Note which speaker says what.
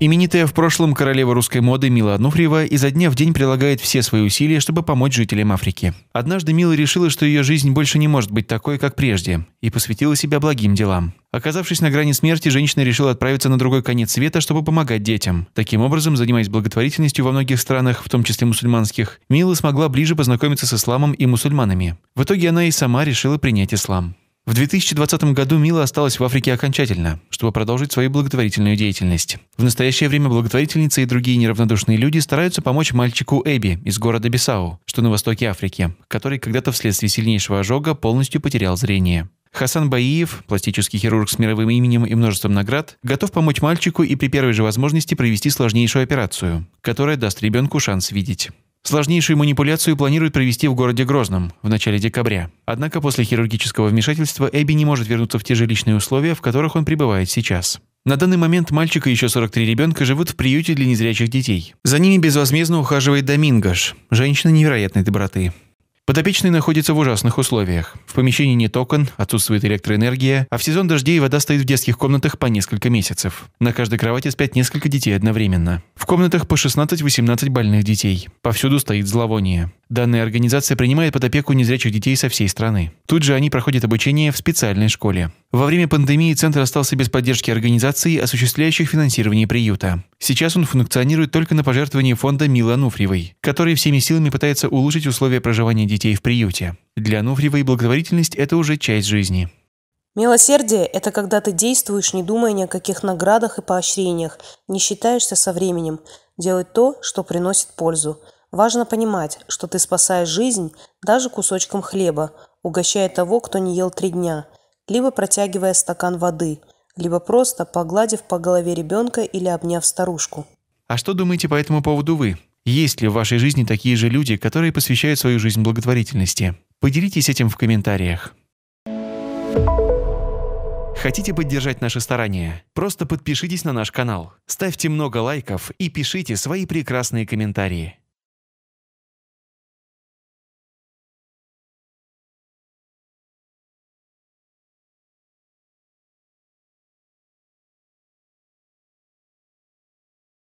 Speaker 1: Именитая в прошлом королева русской моды Мила Ануфриева изо дня в день прилагает все свои усилия, чтобы помочь жителям Африки. Однажды Мила решила, что ее жизнь больше не может быть такой, как прежде, и посвятила себя благим делам. Оказавшись на грани смерти, женщина решила отправиться на другой конец света, чтобы помогать детям. Таким образом, занимаясь благотворительностью во многих странах, в том числе мусульманских, Мила смогла ближе познакомиться с исламом и мусульманами. В итоге она и сама решила принять ислам. В 2020 году Мила осталась в Африке окончательно, чтобы продолжить свою благотворительную деятельность. В настоящее время благотворительница и другие неравнодушные люди стараются помочь мальчику Эбби из города Бисау, что на востоке Африки, который когда-то вследствие сильнейшего ожога полностью потерял зрение. Хасан Баиев, пластический хирург с мировым именем и множеством наград, готов помочь мальчику и при первой же возможности провести сложнейшую операцию, которая даст ребенку шанс видеть. Сложнейшую манипуляцию планируют провести в городе Грозном в начале декабря. Однако после хирургического вмешательства Эбби не может вернуться в те жилищные условия, в которых он пребывает сейчас. На данный момент мальчик и еще 43 ребенка живут в приюте для незрячих детей. За ними безвозмездно ухаживает Домингаш, женщина невероятной доброты. Подопечный находится в ужасных условиях. В помещении нет окон, отсутствует электроэнергия, а в сезон дождей вода стоит в детских комнатах по несколько месяцев. На каждой кровати спят несколько детей одновременно. В комнатах по 16-18 больных детей. Повсюду стоит зловоние. Данная организация принимает под опеку незрячих детей со всей страны. Тут же они проходят обучение в специальной школе. Во время пандемии центр остался без поддержки организаций, осуществляющих финансирование приюта. Сейчас он функционирует только на пожертвования фонда Милы Ануфриевой, который всеми силами пытается улучшить условия проживания детей в приюте. Для Ануфриевой благотворительность – это уже часть жизни.
Speaker 2: Милосердие – это когда ты действуешь, не думая ни о каких наградах и поощрениях, не считаешься со временем, делать то, что приносит пользу – Важно понимать, что ты спасаешь жизнь даже кусочком хлеба, угощая того, кто не ел три дня, либо протягивая стакан воды, либо просто погладив по голове ребенка или обняв старушку.
Speaker 1: А что думаете по этому поводу вы? Есть ли в вашей жизни такие же люди, которые посвящают свою жизнь благотворительности? Поделитесь этим в комментариях. Хотите поддержать наши старания? Просто подпишитесь на наш канал, ставьте много лайков и пишите свои прекрасные комментарии.